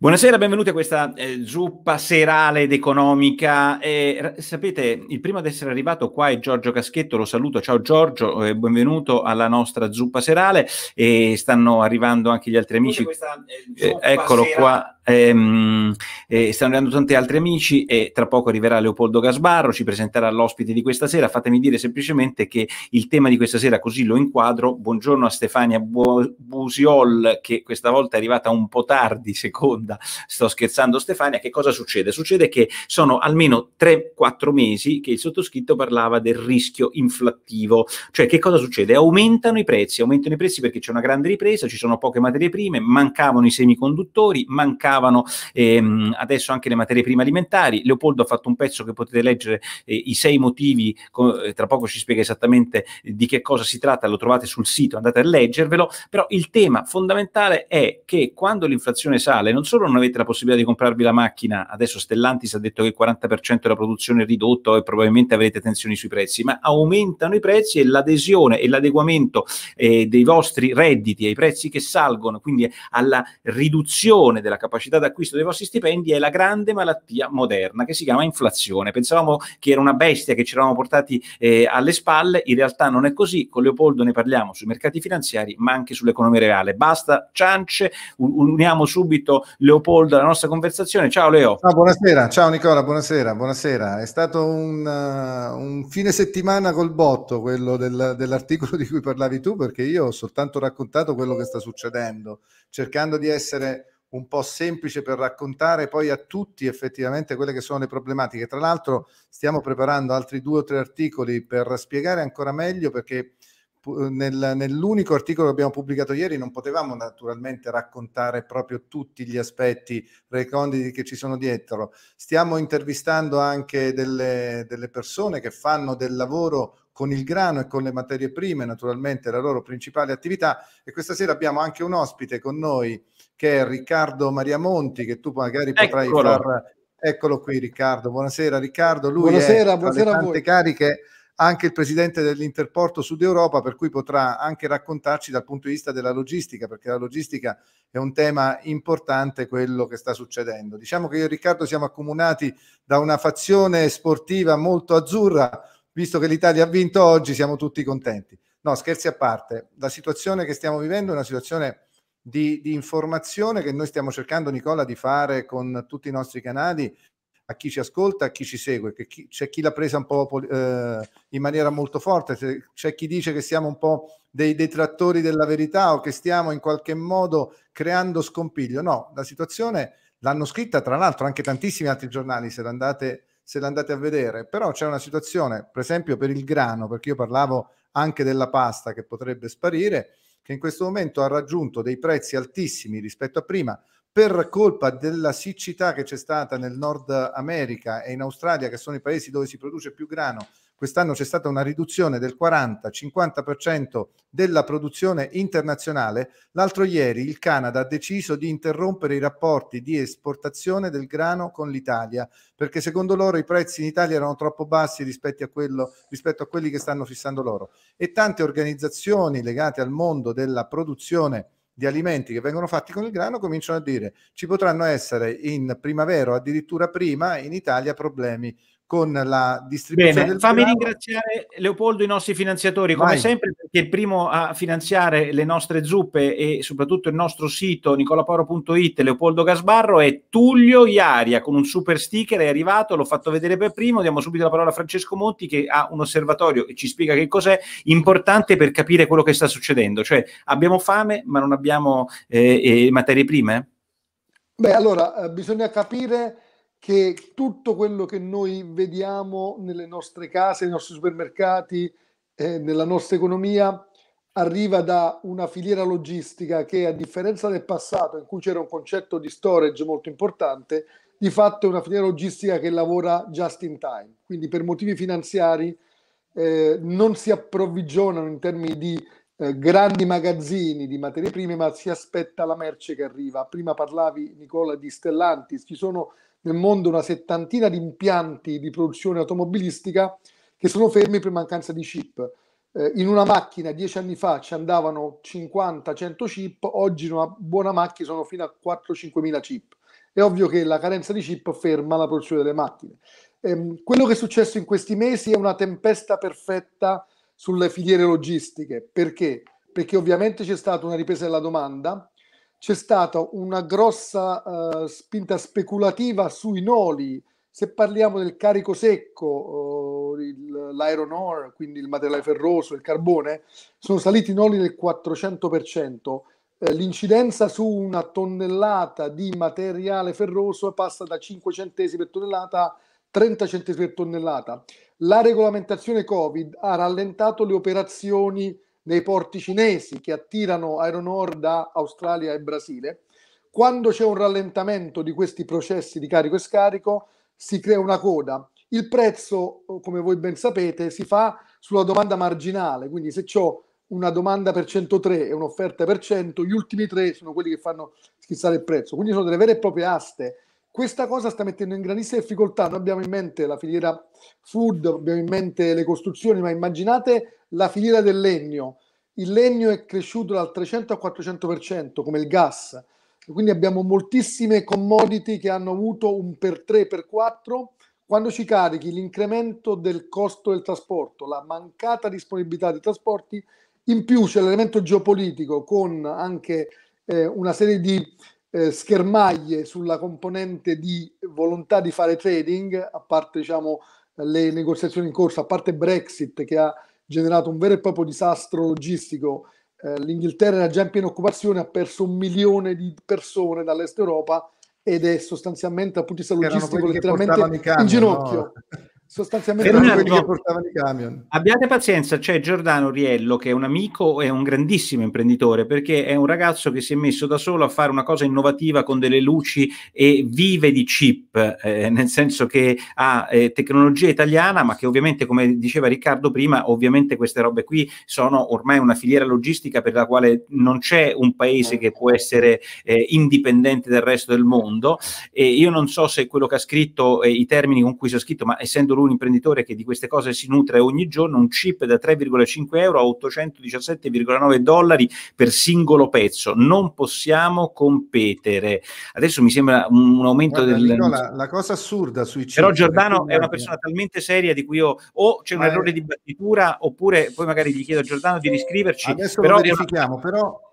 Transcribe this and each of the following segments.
Buonasera, benvenuti a questa eh, zuppa serale ed economica. Eh, sapete, il primo ad essere arrivato qua è Giorgio Caschetto, lo saluto. Ciao Giorgio, eh, benvenuto alla nostra zuppa serale e stanno arrivando anche gli altri amici. Questa, eh, eh, eccolo serale. qua ehm, eh, stanno arrivando tanti altri amici e tra poco arriverà Leopoldo Gasbarro, ci presenterà l'ospite di questa sera. Fatemi dire semplicemente che il tema di questa sera, così lo inquadro, buongiorno a Stefania Bu Busiol, che questa volta è arrivata un po' tardi, seconda, sto scherzando Stefania, che cosa succede? Succede che sono almeno 3-4 mesi che il sottoscritto parlava del rischio inflattivo, cioè che cosa succede? Aumentano i prezzi, aumentano i prezzi perché c'è una grande ripresa, ci sono poche materie prime, mancavano i semiconduttori, mancavano mancavano, ehm, adesso anche le materie prime alimentari. Leopoldo ha fatto un pezzo che potete leggere eh, i sei motivi, eh, tra poco ci spiega esattamente eh, di che cosa si tratta, lo trovate sul sito, andate a leggervelo, però il tema fondamentale è che quando l'inflazione sale non solo non avete la possibilità di comprarvi la macchina, adesso Stellantis ha detto che il 40% della produzione è ridotta e probabilmente avrete tensioni sui prezzi, ma aumentano i prezzi e l'adesione e l'adeguamento eh, dei vostri redditi ai prezzi che salgono, quindi alla riduzione della capacità capacità d'acquisto dei vostri stipendi è la grande malattia moderna che si chiama inflazione. Pensavamo che era una bestia che ci eravamo portati eh, alle spalle, in realtà non è così. Con Leopoldo ne parliamo sui mercati finanziari, ma anche sull'economia reale. Basta ciance, uniamo subito Leopoldo alla nostra conversazione. Ciao Leo. Ah, buonasera, ciao Nicola, buonasera, buonasera. È stato un, uh, un fine settimana col botto quello del, dell'articolo di cui parlavi tu, perché io ho soltanto raccontato quello che sta succedendo, cercando di essere un po' semplice per raccontare poi a tutti effettivamente quelle che sono le problematiche. Tra l'altro stiamo preparando altri due o tre articoli per spiegare ancora meglio perché nel, nell'unico articolo che abbiamo pubblicato ieri non potevamo naturalmente raccontare proprio tutti gli aspetti reconditi che ci sono dietro. Stiamo intervistando anche delle, delle persone che fanno del lavoro con il grano e con le materie prime, naturalmente la loro principale attività. E questa sera abbiamo anche un ospite con noi che è Riccardo Mariamonti, che tu magari potrai Eccolo. far... Eccolo qui Riccardo, buonasera Riccardo, lui buonasera, è buonasera tante a voi. cariche anche il presidente dell'Interporto Sud Europa, per cui potrà anche raccontarci dal punto di vista della logistica, perché la logistica è un tema importante quello che sta succedendo. Diciamo che io e Riccardo siamo accomunati da una fazione sportiva molto azzurra, visto che l'Italia ha vinto oggi, siamo tutti contenti. No, scherzi a parte, la situazione che stiamo vivendo è una situazione di, di informazione che noi stiamo cercando, Nicola, di fare con tutti i nostri canali, a chi ci ascolta, a chi ci segue, chi, c'è chi l'ha presa un po' eh, in maniera molto forte, c'è chi dice che siamo un po' dei detrattori della verità o che stiamo in qualche modo creando scompiglio. No, la situazione l'hanno scritta tra l'altro anche tantissimi altri giornali, se andate se l'andate a vedere, però c'è una situazione, per esempio per il grano, perché io parlavo anche della pasta che potrebbe sparire, che in questo momento ha raggiunto dei prezzi altissimi rispetto a prima per colpa della siccità che c'è stata nel Nord America e in Australia, che sono i paesi dove si produce più grano, quest'anno c'è stata una riduzione del 40-50% della produzione internazionale, l'altro ieri il Canada ha deciso di interrompere i rapporti di esportazione del grano con l'Italia, perché secondo loro i prezzi in Italia erano troppo bassi rispetto a, quello, rispetto a quelli che stanno fissando loro. E tante organizzazioni legate al mondo della produzione di alimenti che vengono fatti con il grano cominciano a dire ci potranno essere in primavera o addirittura prima in Italia problemi con la distribuzione Bene, fammi programma. ringraziare Leopoldo i nostri finanziatori come Vai. sempre perché il primo a finanziare le nostre zuppe e soprattutto il nostro sito nicolaporo.it Leopoldo Gasbarro è Tullio Iaria con un super sticker è arrivato l'ho fatto vedere per primo diamo subito la parola a Francesco Monti che ha un osservatorio e ci spiega che cos'è importante per capire quello che sta succedendo cioè abbiamo fame ma non abbiamo eh, eh, materie prime? Beh allora eh, bisogna capire che tutto quello che noi vediamo nelle nostre case, nei nostri supermercati, eh, nella nostra economia, arriva da una filiera logistica che, a differenza del passato, in cui c'era un concetto di storage molto importante, di fatto è una filiera logistica che lavora just in time. Quindi per motivi finanziari eh, non si approvvigionano in termini di eh, grandi magazzini di materie prime, ma si aspetta la merce che arriva. Prima parlavi, Nicola, di Stellantis. Ci sono nel mondo una settantina di impianti di produzione automobilistica che sono fermi per mancanza di chip. Eh, in una macchina dieci anni fa ci andavano 50-100 chip, oggi in una buona macchina sono fino a 4-5 mila chip. È ovvio che la carenza di chip ferma la produzione delle macchine. Eh, quello che è successo in questi mesi è una tempesta perfetta sulle filiere logistiche. Perché? Perché ovviamente c'è stata una ripresa della domanda, c'è stata una grossa eh, spinta speculativa sui noli. Se parliamo del carico secco, eh, il, l'iron ore, quindi il materiale ferroso, il carbone, sono saliti i noli del 400%. Eh, l'incidenza su una tonnellata di materiale ferroso passa da 5 centesimi per tonnellata a 30 centesimi per tonnellata. La regolamentazione Covid ha rallentato le operazioni nei porti cinesi che attirano aeronor da Australia e Brasile. Quando c'è un rallentamento di questi processi di carico e scarico, si crea una coda. Il prezzo, come voi ben sapete, si fa sulla domanda marginale, quindi se ho una domanda per 103 e un'offerta per 100, gli ultimi tre sono quelli che fanno schizzare il prezzo, quindi sono delle vere e proprie aste. Questa cosa sta mettendo in grandissima difficoltà, noi abbiamo in mente la filiera food, abbiamo in mente le costruzioni, ma immaginate la filiera del legno, il legno è cresciuto dal 300 al 400% come il gas, quindi abbiamo moltissime commodity che hanno avuto un per 3 per 4 quando ci carichi l'incremento del costo del trasporto, la mancata disponibilità di trasporti, in più c'è l'elemento geopolitico con anche eh, una serie di eh, schermaglie sulla componente di volontà di fare trading, a parte diciamo, le negoziazioni in corso, a parte Brexit che ha generato un vero e proprio disastro logistico. Eh, L'Inghilterra era già in piena occupazione, ha perso un milione di persone dall'est Europa ed è sostanzialmente dal punto di vista logistico letteralmente camion, in ginocchio. No? sostanzialmente non quelli che portavano i camion. Abbiate pazienza, c'è Giordano Riello che è un amico e un grandissimo imprenditore perché è un ragazzo che si è messo da solo a fare una cosa innovativa con delle luci e vive di chip, eh, nel senso che ha eh, tecnologia italiana, ma che ovviamente, come diceva Riccardo prima, ovviamente queste robe qui sono ormai una filiera logistica per la quale non c'è un paese che può essere eh, indipendente dal resto del mondo. E io non so se quello che ha scritto, i termini con cui si è scritto, ma essendo per un imprenditore che di queste cose si nutre ogni giorno, un chip da 3,5 euro a 817,9 dollari per singolo pezzo. Non possiamo competere. Adesso mi sembra un, un aumento Guarda, del... No, la, cosa assurda sui chip... Però Giordano è una persona talmente seria di cui io o c'è un Ma errore è... di battitura oppure poi magari gli chiedo a Giordano di riscriverci. Adesso però... lo verifichiamo, però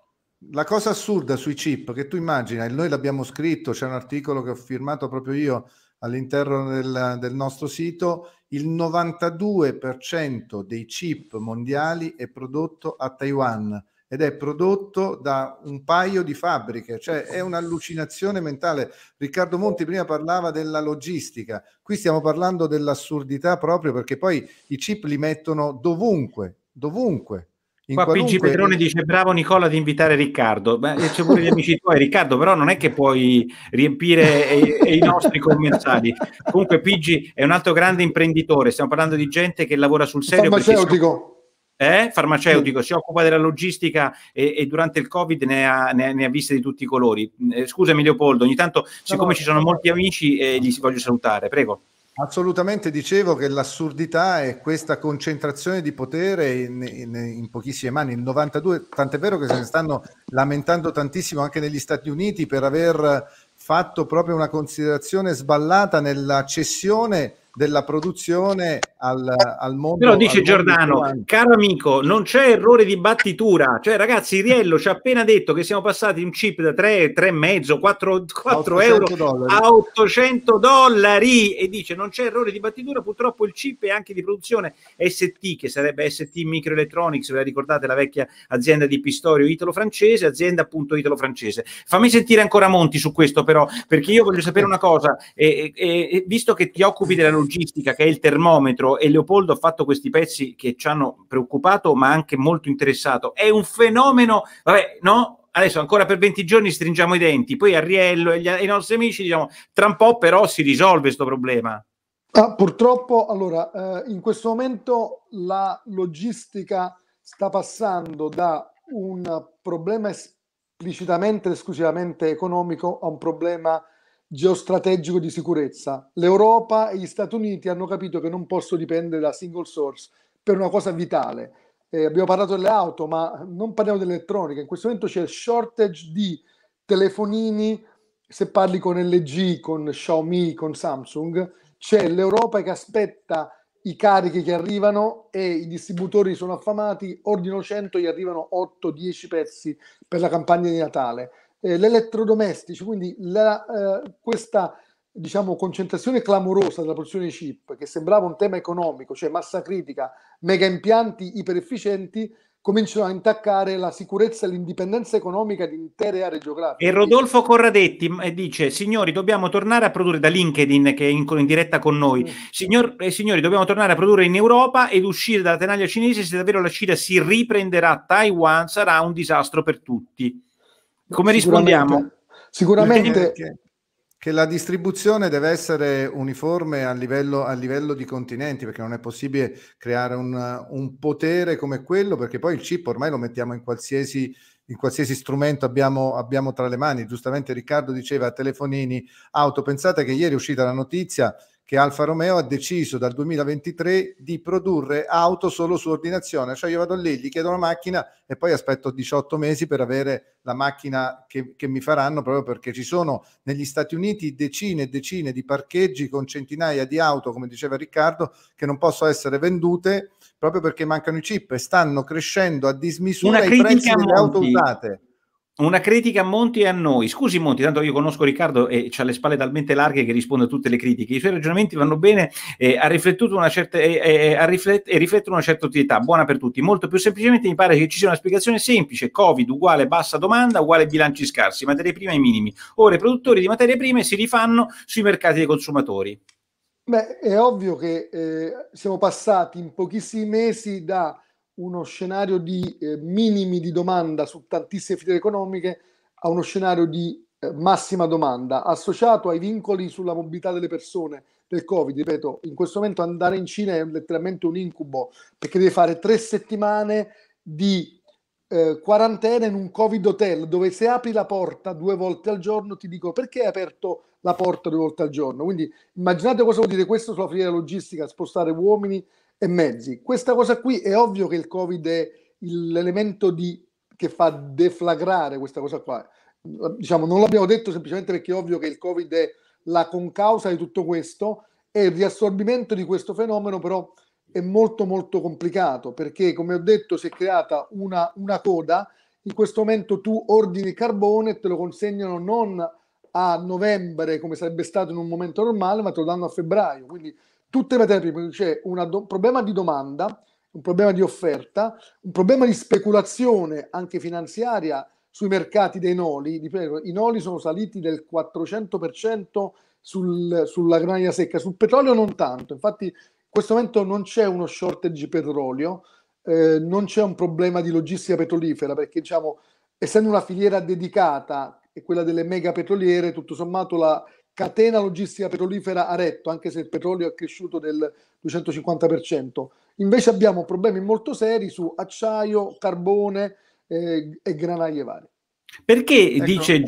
la cosa assurda sui chip che tu immagina, noi l'abbiamo scritto, c'è un articolo che ho firmato proprio io all'interno del, del nostro sito, il 92% dei chip mondiali è prodotto a Taiwan ed è prodotto da un paio di fabbriche, cioè è un'allucinazione mentale. Riccardo Monti prima parlava della logistica, qui stiamo parlando dell'assurdità proprio perché poi i chip li mettono dovunque, dovunque, in Qua qualunque... PG Petrone dice bravo Nicola di invitare Riccardo, Beh, c'è pure gli amici tuoi Riccardo, però non è che puoi riempire i, i, nostri commensali. Comunque PG è un altro grande imprenditore, stiamo parlando di gente che lavora sul serio. Farmaceutico. Eh? farmaceutico, si occupa della logistica e, e durante il Covid ne ha, ne, ne ha, viste di tutti i colori. Eh, scusami Leopoldo, ogni tanto siccome no, no. ci sono molti amici eh, si voglio salutare, prego. Assolutamente dicevo che l'assurdità è questa concentrazione di potere in, in, in, pochissime mani, il 92, tant'è vero che se ne stanno lamentando tantissimo anche negli Stati Uniti per aver fatto proprio una considerazione sballata nella cessione della produzione al, al mondo. Però dice Giordano, mondo. caro amico, non c'è errore di battitura. Cioè, ragazzi, Riello ci ha appena detto che siamo passati un chip da 3, 3,5, 4, 4 euro dollari. a 800 dollari e dice non c'è errore di battitura. Purtroppo il chip è anche di produzione ST, che sarebbe ST Microelectronics, ve la ricordate la vecchia azienda di Pistorio italo-francese, azienda appunto italo-francese. Fammi sentire ancora Monti su questo però, perché io voglio sapere una cosa, e, e, e visto che ti occupi della logistica, saggistica che è il termometro e Leopoldo ha fatto questi pezzi che ci hanno preoccupato ma anche molto interessato. È un fenomeno, vabbè, no? Adesso ancora per 20 giorni stringiamo i denti, poi a Riello e ai nostri amici diciamo tra un po' però si risolve questo problema. Ah, purtroppo, allora, eh, in questo momento la logistica sta passando da un problema esplicitamente ed esclusivamente economico a un problema geostrategico di sicurezza. L'Europa e gli Stati Uniti hanno capito che non posso dipendere da single source per una cosa vitale. Eh, abbiamo parlato delle auto, ma non parliamo dell'elettronica. In questo momento c'è il shortage di telefonini. Se parli con LG, con Xiaomi, con Samsung, c'è l'Europa che aspetta i carichi che arrivano e i distributori sono affamati, ordino 100, gli arrivano 8-10 pezzi per la campagna di Natale eh, l'elettrodomestici, quindi la, eh, questa diciamo, concentrazione clamorosa della produzione di chip, che sembrava un tema economico, cioè massa critica, mega impianti iperefficienti, cominciano a intaccare la sicurezza e l'indipendenza economica di intere aree geografiche. E Rodolfo Corradetti eh, dice, signori, dobbiamo tornare a produrre da LinkedIn, che è in, in diretta con noi, mm. Signor, eh, signori, dobbiamo tornare a produrre in Europa ed uscire dalla tenaglia cinese, se davvero la Cina si riprenderà Taiwan sarà un disastro per tutti. Come rispondiamo? Sicuramente... Che, che la distribuzione deve essere uniforme a livello, a livello, di continenti, perché non è possibile creare un, un potere come quello, perché poi il chip ormai lo mettiamo in qualsiasi in qualsiasi strumento abbiamo, abbiamo, tra le mani. Giustamente Riccardo diceva a telefonini, auto. Pensate che ieri è uscita la notizia che Alfa Romeo ha deciso dal 2023 di produrre auto solo su ordinazione, cioè io vado lì, gli chiedo la macchina e poi aspetto 18 mesi per avere la macchina che, che mi faranno proprio perché ci sono negli Stati Uniti decine e decine di parcheggi con centinaia di auto, come diceva Riccardo, che non possono essere vendute proprio perché mancano i chip e stanno crescendo a dismisura Una i prezzi delle auto usate. Una critica a Monti e a noi. Scusi Monti, tanto io conosco Riccardo e ha le spalle talmente larghe che risponde a tutte le critiche. I suoi ragionamenti vanno bene eh, ha riflettuto una certa, eh, eh, riflet- e riflettono una certa utilità, buona per tutti. Molto più semplicemente mi pare che ci sia una spiegazione semplice. Covid uguale bassa domanda uguale bilanci scarsi, materie prime ai minimi. Ora i produttori di materie prime si rifanno sui mercati dei consumatori. Beh, è ovvio che eh, siamo passati in pochissimi mesi da uno scenario di eh, minimi di domanda su tantissime filiere economiche a uno scenario di eh, massima domanda, associato ai vincoli sulla mobilità delle persone del Covid. Ripeto, in questo momento andare in Cina è letteralmente un incubo, perché devi fare tre settimane di eh, quarantena in un Covid hotel, dove se apri la porta due volte al giorno ti dico perché hai aperto la porta due volte al giorno. Quindi immaginate cosa vuol dire questo sulla filiera logistica, spostare uomini e mezzi. Questa cosa qui è ovvio che il Covid è l'elemento di, che fa deflagrare questa cosa qua. Diciamo, non l'abbiamo detto semplicemente perché è ovvio che il Covid è la concausa di tutto questo e il riassorbimento di questo fenomeno però è molto molto complicato perché come ho detto si è creata una, una coda, in questo momento tu ordini carbone e te lo consegnano non a novembre come sarebbe stato in un momento normale ma te lo danno a febbraio, quindi tutte le materie prime, c'è cioè, un do- problema di domanda, un problema di offerta, un problema di speculazione anche finanziaria sui mercati dei noli. I noli sono saliti del 400% sul, sulla grana secca, sul petrolio non tanto, infatti in questo momento non c'è uno shortage petrolio, eh, non c'è un problema di logistica petrolifera perché diciamo essendo una filiera dedicata e quella delle mega petroliere, tutto sommato la, catena logistica petrolifera a retto, anche se il petrolio è cresciuto del 250%. Invece abbiamo problemi molto seri su acciaio, carbone eh, e granaglie varie. Perché ecco. dice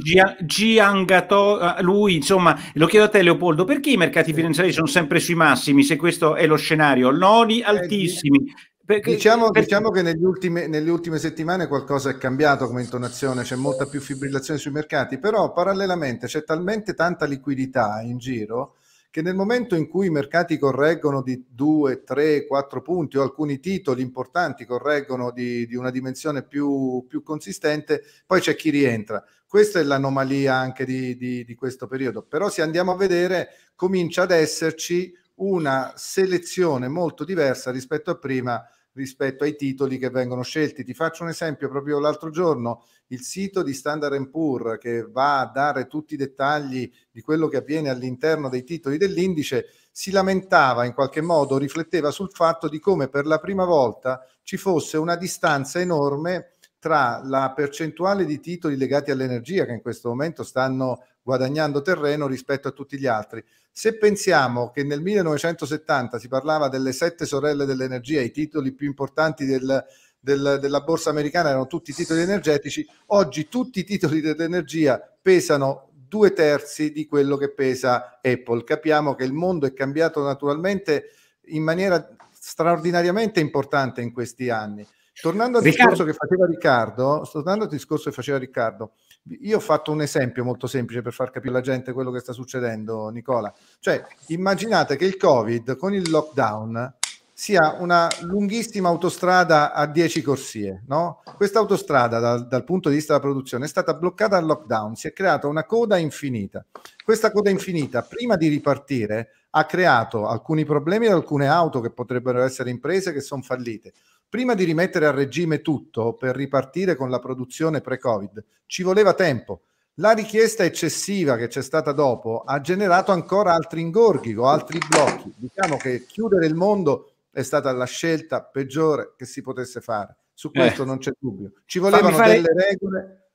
Giangato, eh, lui insomma, lo chiedo a te Leopoldo, perché i mercati finanziari sono sempre sui massimi se questo è lo scenario? Nodi eh, altissimi, perché, diciamo, perché... diciamo, che ultimi, nelle ultime settimane qualcosa è cambiato come intonazione, c'è molta più fibrillazione sui mercati, però parallelamente c'è talmente tanta liquidità in giro che nel momento in cui i mercati correggono di 2, 3, 4 punti o alcuni titoli importanti correggono di, di una dimensione più, più, consistente, poi c'è chi rientra. Questa è l'anomalia anche di, di, di questo periodo, però se andiamo a vedere comincia ad esserci una selezione molto diversa rispetto a prima rispetto ai titoli che vengono scelti. Ti faccio un esempio, proprio l'altro giorno il sito di Standard Poor's che va a dare tutti i dettagli di quello che avviene all'interno dei titoli dell'indice si lamentava in qualche modo, rifletteva sul fatto di come per la prima volta ci fosse una distanza enorme tra la percentuale di titoli legati all'energia che in questo momento stanno guadagnando terreno rispetto a tutti gli altri. Se pensiamo che nel 1970 si parlava delle sette sorelle dell'energia, i titoli più importanti del, del, della borsa americana erano tutti i titoli energetici, oggi tutti i titoli dell'energia pesano due terzi di quello che pesa Apple. Capiamo che il mondo è cambiato naturalmente in maniera straordinariamente importante in questi anni. Tornando al discorso che faceva Riccardo, tornando al discorso che faceva Riccardo, io ho fatto un esempio molto semplice per far capire alla gente quello che sta succedendo, Nicola. Cioè, immaginate che il Covid con il lockdown sia una lunghissima autostrada a 10 corsie. No? Questa autostrada, dal, dal, punto di vista della produzione, è stata bloccata al lockdown, si è creata una coda infinita. Questa coda infinita, prima di ripartire, ha creato alcuni problemi ad alcune auto che potrebbero essere imprese che sono fallite prima di rimettere a regime tutto per ripartire con la produzione pre-Covid, ci voleva tempo. La richiesta eccessiva che c'è stata dopo ha generato ancora altri ingorghi o altri blocchi. Diciamo che chiudere il mondo è stata la scelta peggiore che si potesse fare. Su eh. questo eh. non c'è dubbio. Ci volevano fare... delle regole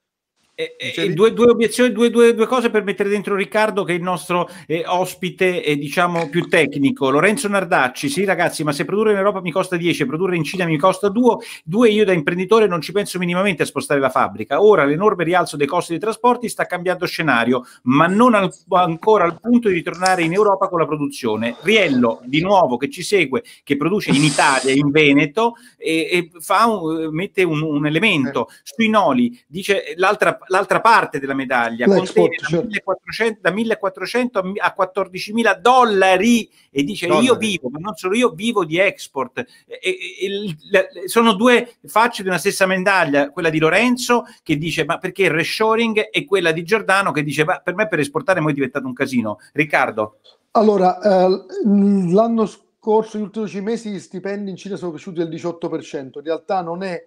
e, due, due, obiezioni, due, due, due, cose per mettere dentro Riccardo che è il nostro eh, ospite eh, diciamo più tecnico Lorenzo Nardacci, sì ragazzi ma se produrre in Europa mi costa 10 produrre in Cina mi costa 2 2 io da imprenditore non ci penso minimamente a spostare la fabbrica, ora l'enorme rialzo dei costi dei trasporti sta cambiando scenario ma non al, ancora al punto di ritornare in Europa con la produzione Riello di nuovo che ci segue che produce in Italia, in Veneto e, e un, mette un, un elemento eh. sui noli, dice l'altra l'altra parte della medaglia, contiene da 1400, certo. da 1400 a 14.000 dollari e dice dollari. io vivo, ma non solo io, vivo di export. E, e, e, le, sono due facce di una stessa medaglia, quella di Lorenzo che dice ma perché il reshoring e quella di Giordano che dice ma per me per esportare è diventato un casino. Riccardo. Allora, eh, l'anno scorso, gli ultimi 12 mesi, gli stipendi in Cina sono cresciuti del 18%. In realtà non è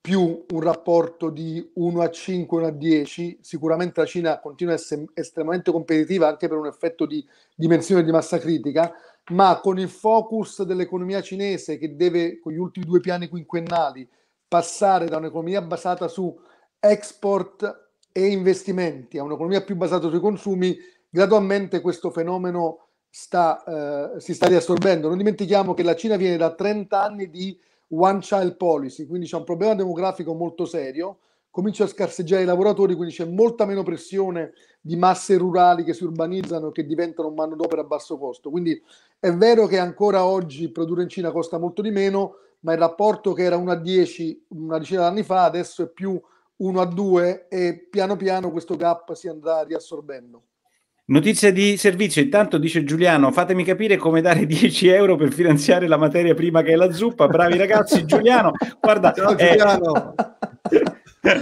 più un rapporto di 1 a 5, 1 a 10, sicuramente la Cina continua a essere estremamente competitiva anche per un effetto di dimensione di massa critica, ma con il focus dell'economia cinese che deve, con gli ultimi due piani quinquennali, passare da un'economia basata su export e investimenti a un'economia più basata sui consumi, gradualmente questo fenomeno sta, eh, si sta riassorbendo. Non dimentichiamo che la Cina viene da 30 anni di one child policy, quindi c'è un problema demografico molto serio, comincia a scarseggiare i lavoratori, quindi c'è molta meno pressione di masse rurali che si urbanizzano e che diventano manodopera a basso costo. Quindi è vero che ancora oggi produrre in Cina costa molto di meno, ma il rapporto che era 1 a 10 una decina di anni fa adesso è più 1 a 2 e piano piano questo gap si andrà riassorbendo. Notizia di servizio, intanto dice Giuliano, fatemi capire come dare 10 euro per finanziare la materia prima che è la zuppa, bravi ragazzi, Giuliano, guarda... Ciao, eh, Giuliano. Eh,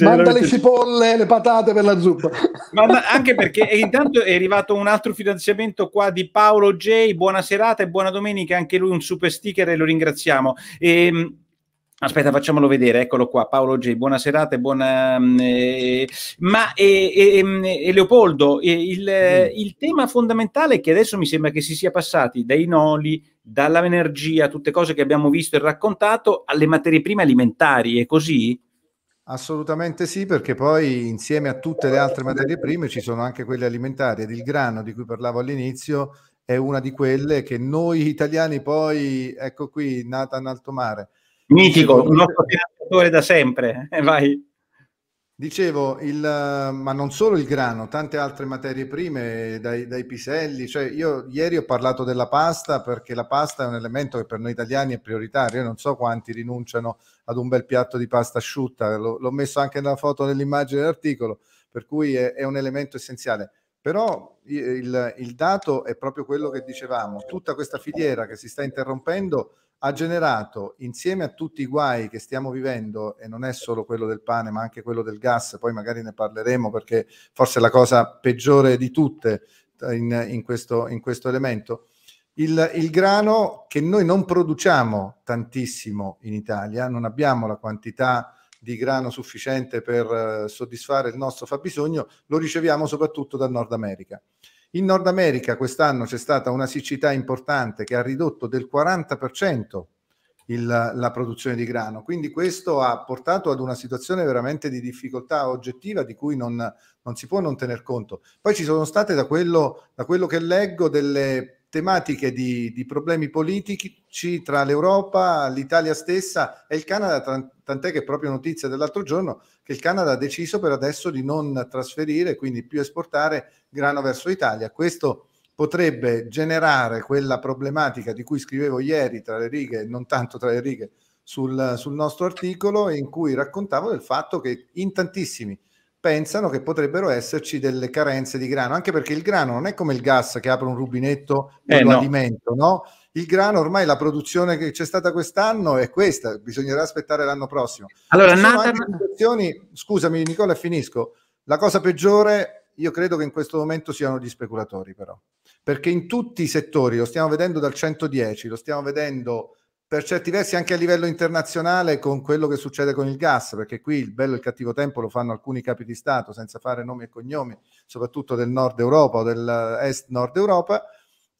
Manda le cipolle, le patate per la zuppa. Ma anche perché intanto è arrivato un altro finanziamento qua di Paolo J, buona serata e buona domenica, anche lui un super sticker e lo ringraziamo. E, ehm, Aspetta, facciamolo vedere, eccolo qua. Paolo G, buona serata e buona. Ehm, eh, ma eh, eh, Leopoldo, il, mm. il, tema fondamentale è che adesso mi sembra che si sia passati dai noli, dall'energia, tutte cose che abbiamo visto e raccontato, alle materie prime alimentari, è così? Assolutamente sì, perché poi insieme a tutte le altre materie prime ci sono anche quelle alimentari ed il grano di cui parlavo all'inizio è una di quelle che noi italiani poi, ecco qui, nata in alto mare Mitico, un nostro finanziatore da sempre. Eh, vai. Dicevo, il, ma non solo il grano, tante altre materie prime, dai, dai, piselli. Cioè, io ieri ho parlato della pasta perché la pasta è un elemento che per noi italiani è prioritario. Io non so quanti rinunciano ad un bel piatto di pasta asciutta, L- l'ho messo anche nella foto dell'immagine dell'articolo, per cui è, è un elemento essenziale. Però il, il dato è proprio quello che dicevamo, tutta questa filiera che si sta interrompendo ha generato insieme a tutti i guai che stiamo vivendo, e non è solo quello del pane, ma anche quello del gas, poi magari ne parleremo perché forse è la cosa peggiore di tutte eh, in, in, questo, in questo, elemento, il, il, grano che noi non produciamo tantissimo in Italia, non abbiamo la quantità di grano sufficiente per eh, soddisfare il nostro fabbisogno, lo riceviamo soprattutto dal Nord America. In Nord America quest'anno c'è stata una siccità importante che ha ridotto del 40% il, la produzione di grano, quindi questo ha portato ad una situazione veramente di difficoltà oggettiva di cui non, non si può non tener conto. Poi ci sono state, da quello, da quello che leggo, delle tematiche di, di problemi politici tra l'Europa, l'Italia stessa e il Canada, tant'è che proprio notizia dell'altro giorno che il Canada ha deciso per adesso di non trasferire, quindi più esportare grano verso l'Italia. Questo potrebbe generare quella problematica di cui scrivevo ieri tra le righe, non tanto tra le righe, sul, sul nostro articolo in cui raccontavo del fatto che in tantissimi pensano che potrebbero esserci delle carenze di grano, anche perché il grano non è come il gas che apre un rubinetto e eh lo no. alimento, no? Il grano ormai la produzione che c'è stata quest'anno è questa, bisognerà aspettare l'anno prossimo. Allora, nata... scusami Nicola, finisco. La cosa peggiore io credo che in questo momento siano gli speculatori però, perché in tutti i settori, lo stiamo vedendo dal 110, lo stiamo vedendo per certi versi anche a livello internazionale con quello che succede con il gas, perché qui il bello e il cattivo tempo lo fanno alcuni capi di Stato senza fare nomi e cognomi, soprattutto del nord Europa o dell'est nord Europa.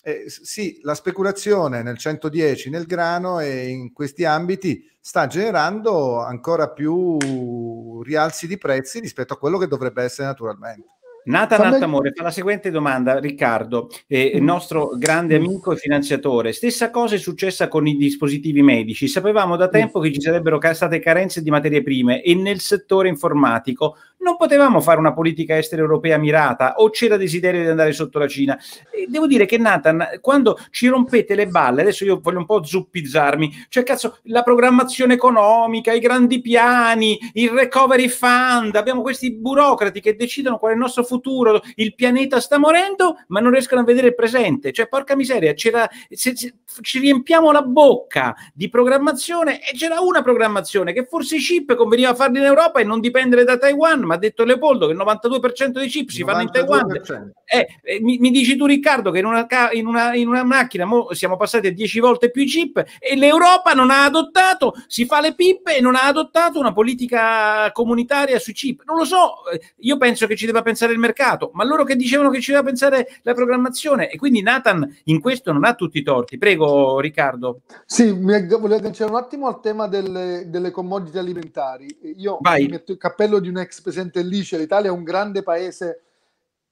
Eh, sì, la speculazione nel 110, nel grano e in questi ambiti sta generando ancora più rialzi di prezzi rispetto a quello che dovrebbe essere naturalmente. Nata Fammi... Altamore fa la seguente domanda, Riccardo, eh, mm. nostro grande amico e finanziatore. Stessa cosa è successa con i dispositivi medici. Sapevamo da mm. tempo che ci sarebbero state carenze di materie prime e nel settore informatico non potevamo fare una politica estera europea mirata o c'era desiderio di andare sotto la Cina? E devo dire che Nathan, quando ci rompete le balle, adesso io voglio un po' zuppizzarmi, cioè cazzo, la programmazione economica, i grandi piani, il recovery fund, abbiamo questi burocrati che decidono qual è il nostro futuro, il pianeta sta morendo, ma non riescono a vedere il presente, cioè porca miseria, c'era, se, se, ci riempiamo la bocca di programmazione e c'era una programmazione che forse i chip conveniva farli in Europa e non dipendere da Taiwan, ma ha detto Leopoldo che il 92% dei chip si fanno in Taiwan. Eh, eh, mi, mi, dici tu Riccardo che in una, in una, in una macchina siamo passati a 10 volte più i chip e l'Europa non ha adottato, si fa le pippe e non ha adottato una politica comunitaria sui chip. Non lo so, eh, io penso che ci debba pensare il mercato, ma loro che dicevano che ci deve pensare la programmazione e quindi Nathan in questo non ha tutti i torti. Prego Riccardo. Sì, volevo agganciare un attimo al tema delle, delle commodity alimentari. Io Vai. mi metto il cappello di un ex presidente gente lì c'è, l'Italia è un grande paese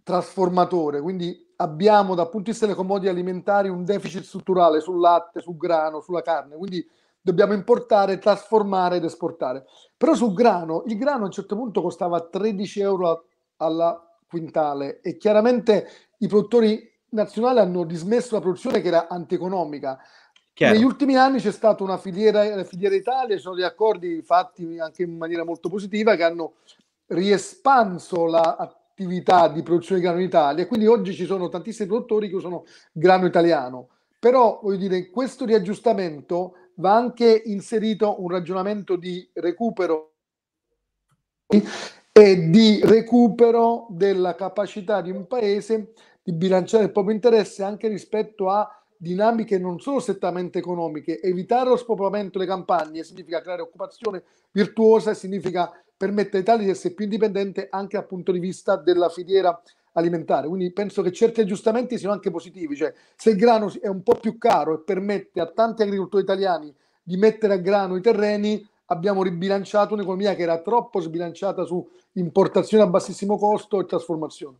trasformatore, quindi abbiamo dal punto di vista delle commodi alimentari un deficit strutturale sul latte, sul grano, sulla carne, quindi dobbiamo importare, trasformare ed esportare. Però sul grano, il grano a un certo punto costava 13 euro alla quintale e chiaramente i produttori nazionali hanno dismesso la produzione che era antieconomica. Chiaro. Negli ultimi anni c'è stata una filiera, una filiera Italia, ci sono degli accordi fatti anche in maniera molto positiva che hanno riespanso l'attività di produzione di grano in Italia, quindi oggi ci sono tantissimi produttori che usano grano italiano, però voglio dire, in questo riaggiustamento va anche inserito un ragionamento di recupero e di recupero della capacità di un paese di bilanciare il proprio interesse anche rispetto a dinamiche non solo strettamente economiche. Evitare lo spopolamento delle campagne significa creare occupazione virtuosa, e significa permette all'Italia di essere più indipendente anche dal punto di vista della filiera alimentare. Quindi penso che certi aggiustamenti siano anche positivi, cioè se il grano è un po' più caro e permette a tanti agricoltori italiani di mettere a grano i terreni, abbiamo ribilanciato un'economia che era troppo sbilanciata su importazione a bassissimo costo e trasformazione.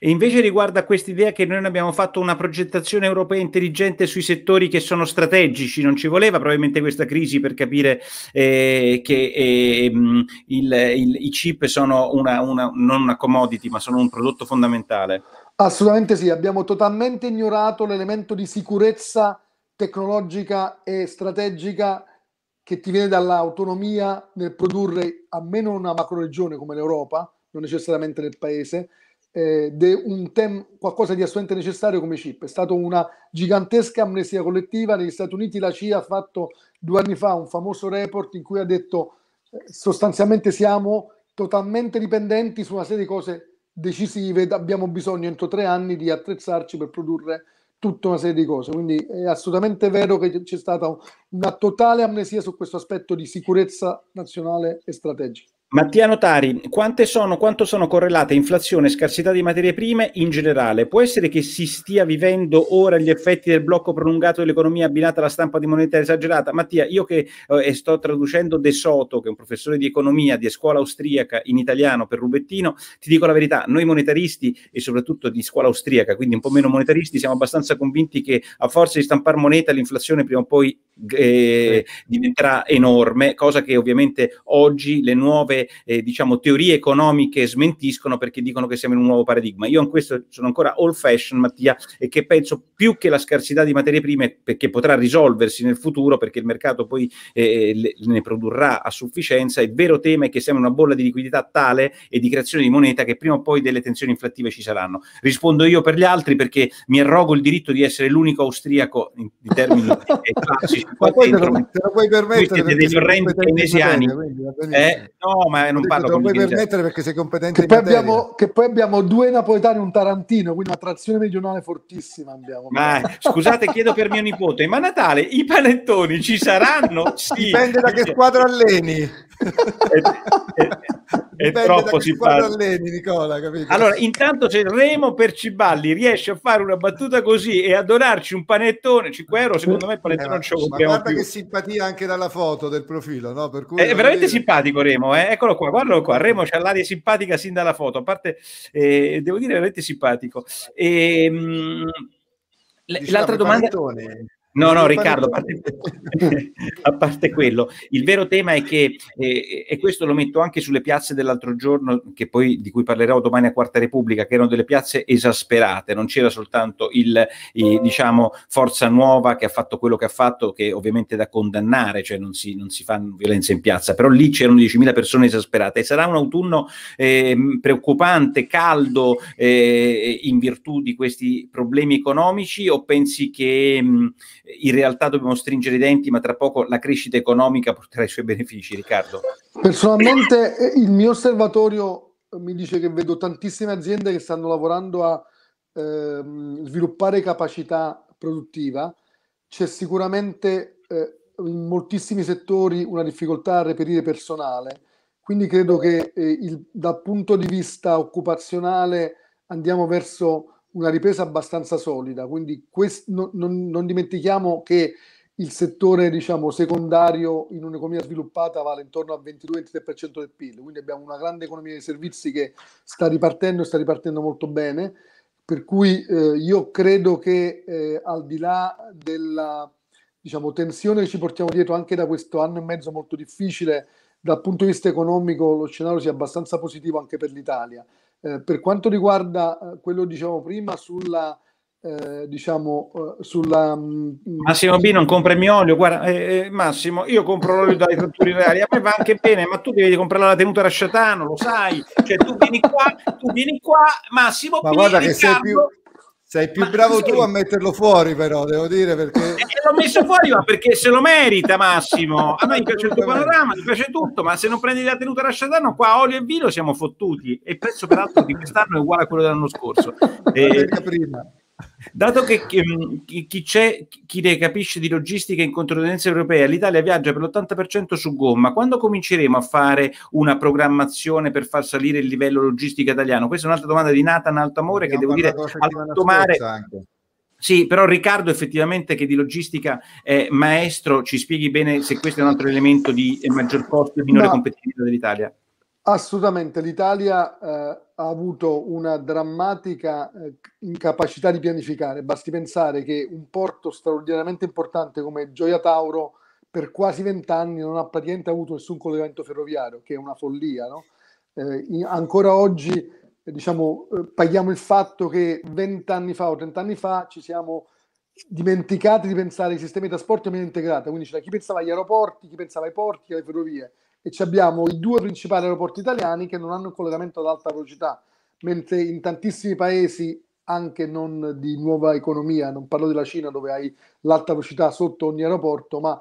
E invece riguarda questa idea che noi abbiamo fatto una progettazione europea intelligente sui settori che sono strategici, non ci voleva probabilmente questa crisi per capire eh, che eh, ehm, il, il, i chip sono una, una, non una commodity, ma sono un prodotto fondamentale. Assolutamente sì, abbiamo totalmente ignorato l'elemento di sicurezza tecnologica e strategica che ti viene dall'autonomia nel produrre almeno una macro regione come l'Europa, non necessariamente nel paese, eh, un tem- qualcosa di assolutamente necessario come chip. È stata una gigantesca amnesia collettiva. Negli Stati Uniti la CIA ha fatto due anni fa un famoso report in cui ha detto eh, sostanzialmente siamo totalmente dipendenti su una serie di cose decisive, abbiamo bisogno entro tre anni di attrezzarci per produrre tutta una serie di cose. Quindi è assolutamente vero che c'è stata una totale amnesia su questo aspetto di sicurezza nazionale e strategica. Mattia Notari, sono, quanto sono correlate inflazione e scarsità di materie prime in generale? Può essere che si stia vivendo ora gli effetti del blocco prolungato dell'economia abbinata alla stampa di moneta esagerata? Mattia, io che eh, sto traducendo De Soto, che è un professore di economia di scuola austriaca in italiano per Rubettino, ti dico la verità, noi monetaristi e soprattutto di scuola austriaca, quindi un po' meno monetaristi, siamo abbastanza convinti che a forza di stampare moneta l'inflazione prima o poi eh, diventerà enorme, cosa che ovviamente oggi le nuove eh, diciamo, teorie economiche smentiscono perché dicono che siamo in un nuovo paradigma. Io in questo sono ancora old fashion, Mattia, e che penso più che la scarsità di materie prime, perché potrà risolversi nel futuro, perché il mercato poi eh, eh, le, ne produrrà a sufficienza, il vero tema è che siamo in una bolla di liquidità tale e di creazione di moneta che prima o poi delle tensioni inflattive ci saranno. Rispondo io per gli altri perché mi arrogo il diritto di essere l'unico austriaco in, in termini eh, classici. Qua dentro, lo, te lo puoi permettere? Siete degli orrendi keynesiani. Eh, no, ma non parlo con puoi permettere perché sei competente. Che poi, abbiamo, che poi, abbiamo, due napoletani e un tarantino, quindi una trazione meridionale fortissima abbiamo. Ma, scusate, chiedo per mio nipote, ma Natale i panettoni ci saranno? Sì. Dipende da che squadra alleni. è, troppo si Alleni, Nicola, Allora, intanto se Remo per Ciballi riesce a fare una battuta così e a donarci un panettone, 5 euro, secondo me il eh, panettone eh, non ce lo compriamo guarda più. che simpatia anche dalla foto del profilo, no? Per cui è veramente dire... simpatico Remo, eh? Eccolo qua, guardalo qua. Remo c'ha l'aria simpatica sin dalla foto, a parte, eh, devo dire, veramente simpatico. Ehm, e, mh, l'altra domanda... Panettone. No, no, Riccardo, a parte, a parte, quello, il vero tema è che, eh, e questo lo metto anche sulle piazze dell'altro giorno, poi, di cui parlerò domani a Quarta Repubblica, che erano delle piazze esasperate, non c'era soltanto il, eh, diciamo, Forza Nuova che ha fatto quello che ha fatto, che ovviamente è da condannare, cioè non si, non si fanno violenze in piazza, però lì c'erano 10.000 persone esasperate e sarà un autunno eh, preoccupante, caldo, eh, in virtù di questi problemi economici o pensi che... Mh, mm, in realtà dobbiamo stringere i denti, ma tra poco la crescita economica porterà i suoi benefici, Riccardo. Personalmente eh, il mio osservatorio eh, mi dice che vedo tantissime aziende che stanno lavorando a eh, sviluppare capacità produttiva. C'è sicuramente eh, in moltissimi settori una difficoltà a reperire personale, quindi credo che eh, il, dal punto di vista occupazionale andiamo verso una ripresa abbastanza solida, quindi quest- non, non, non, dimentichiamo che il settore diciamo, secondario in un'economia sviluppata vale intorno al 22-23% del PIL, quindi abbiamo una grande economia dei servizi che sta ripartendo e sta ripartendo molto bene, per cui eh, io credo che eh, al di là della diciamo, tensione che ci portiamo dietro anche da questo anno e mezzo molto difficile, dal punto di vista economico lo scenario sia abbastanza positivo anche per l'Italia. Eh, per quanto riguarda eh, quello che diciamo prima sulla eh, diciamo eh, sulla mm, mm, Massimo B non compra il mio olio guarda eh, Massimo io compro l'olio dalle fatture reali a me va anche bene ma tu devi comprare la tenuta rasciatano lo sai cioè tu vieni qua tu vieni qua Massimo ma B, guarda Riccardo, che sei più sei più ma bravo tu a metterlo fuori, però devo dire perché. Eh, l'ho messo fuori, ma perché se lo merita, Massimo. A me piace il tuo panorama, mi piace tutto, ma se non prendi la tenuta Rasciadano, qua olio e vino siamo fottuti. E il prezzo, peraltro di quest'anno è uguale a quello dell'anno scorso. Eh, prima. Dato che mm, chi, chi, chi, ne capisce di logistica in controtendenza europea, l'Italia viaggia per l'80% su gomma, quando cominceremo a fare una programmazione per far salire il livello logistico italiano? Questa è un'altra domanda di Nathan Altamore che devo dire alto mare. Sì, però Riccardo effettivamente che di logistica è maestro, ci spieghi bene se questo è un altro elemento di maggior costo e minore no, competitività dell'Italia. Assolutamente, l'Italia eh, ha avuto una drammatica eh, incapacità di pianificare. Basti pensare che un porto straordinariamente importante come Gioia Tauro per quasi vent'anni non ha praticamente avuto nessun collegamento ferroviario, che è una follia. No? Eh, in, ancora oggi eh, diciamo, eh, paghiamo il fatto che vent'anni fa o trent'anni fa ci siamo dimenticati di pensare ai sistemi di trasporto meno integrati, quindi c'era chi pensava agli aeroporti, chi pensava ai porti, alle ferrovie e ci abbiamo i due principali aeroporti italiani che non hanno un collegamento ad alta velocità, mentre in tantissimi paesi anche non di nuova economia, non parlo della Cina dove hai l'alta velocità sotto ogni aeroporto, ma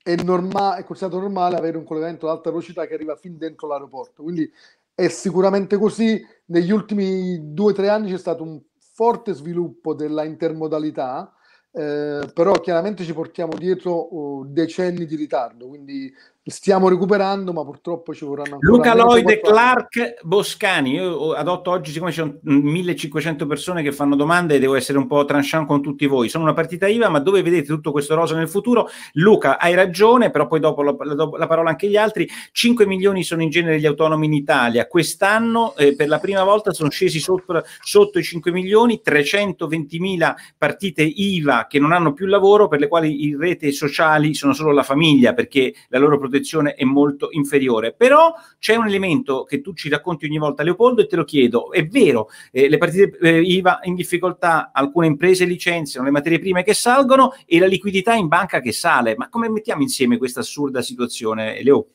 è, norma- è considerato normale avere un collegamento ad alta velocità che arriva fin dentro l'aeroporto. Quindi è sicuramente così. Negli ultimi due o tre anni c'è stato un forte sviluppo della intermodalità, eh, però chiaramente ci portiamo dietro oh, decenni di ritardo, quindi stiamo recuperando, ma purtroppo ci vorranno ancora... Luca Lloyd e Clark Boscani, io adotto oggi, siccome ci sono 1500 persone che fanno domande devo essere un po' tranchant con tutti voi, sono una partita IVA, ma dove vedete tutto questo rosa nel futuro? Luca, hai ragione, però poi dopo la, la, la parola anche agli altri, 5 milioni sono in genere gli autonomi in Italia, quest'anno eh, per la prima volta sono scesi sopra, sotto i 5 milioni, 320 mila partite IVA che non hanno più lavoro, per le quali in rete sociali sono solo la famiglia, perché la loro protezione protezione è molto inferiore. Però c'è un elemento che tu ci racconti ogni volta, Leopoldo, e te lo chiedo. È vero, eh, le partite eh, IVA in difficoltà, alcune imprese licenziano, le materie prime che salgono e la liquidità in banca che sale. Ma come mettiamo insieme questa assurda situazione, Leo?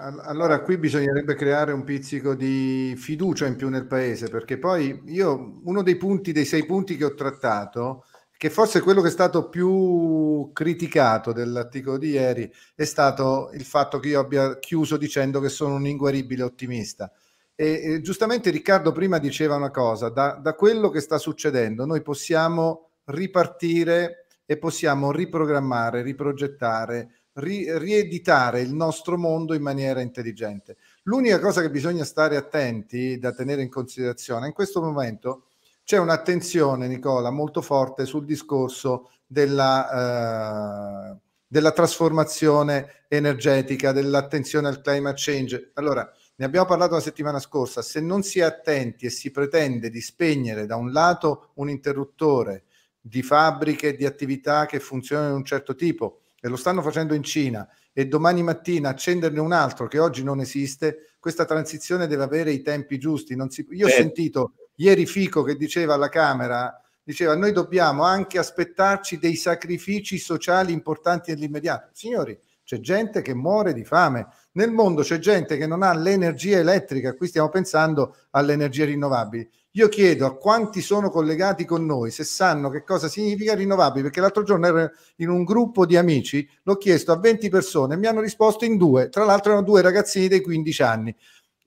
Allora qui bisognerebbe creare un pizzico di fiducia in più nel paese, perché poi io uno dei punti, dei sei punti che ho trattato, che forse quello che è stato più criticato dell'articolo di ieri è stato il fatto che io abbia chiuso dicendo che sono un inguaribile ottimista. E, e giustamente Riccardo prima diceva una cosa, da, da quello che sta succedendo noi possiamo ripartire e possiamo riprogrammare, riprogettare, rieditare il nostro mondo in maniera intelligente. L'unica cosa che bisogna stare attenti da tenere in considerazione in questo momento è c'è un'attenzione, Nicola, molto forte sul discorso della, eh, della trasformazione energetica, dell'attenzione al climate change. Allora, ne abbiamo parlato la settimana scorsa, se non si è attenti e si pretende di spegnere da un lato un interruttore di fabbriche, di attività che funzionano in un certo tipo, e lo stanno facendo in Cina, e domani mattina accenderne un altro che oggi non esiste, questa transizione deve avere i tempi giusti. Si... Io Beh. ho certo. sentito Ieri Fico che diceva alla Camera, diceva noi dobbiamo anche aspettarci dei sacrifici sociali importanti nell'immediato. Signori, c'è gente che muore di fame, nel mondo c'è gente che non ha l'energia elettrica, qui stiamo pensando alle energie rinnovabili. Io chiedo a quanti sono collegati con noi se sanno che cosa significa rinnovabili, perché l'altro giorno ero in un gruppo di amici, l'ho chiesto a 20 persone e mi hanno risposto in due, tra l'altro erano due ragazzini dei 15 anni.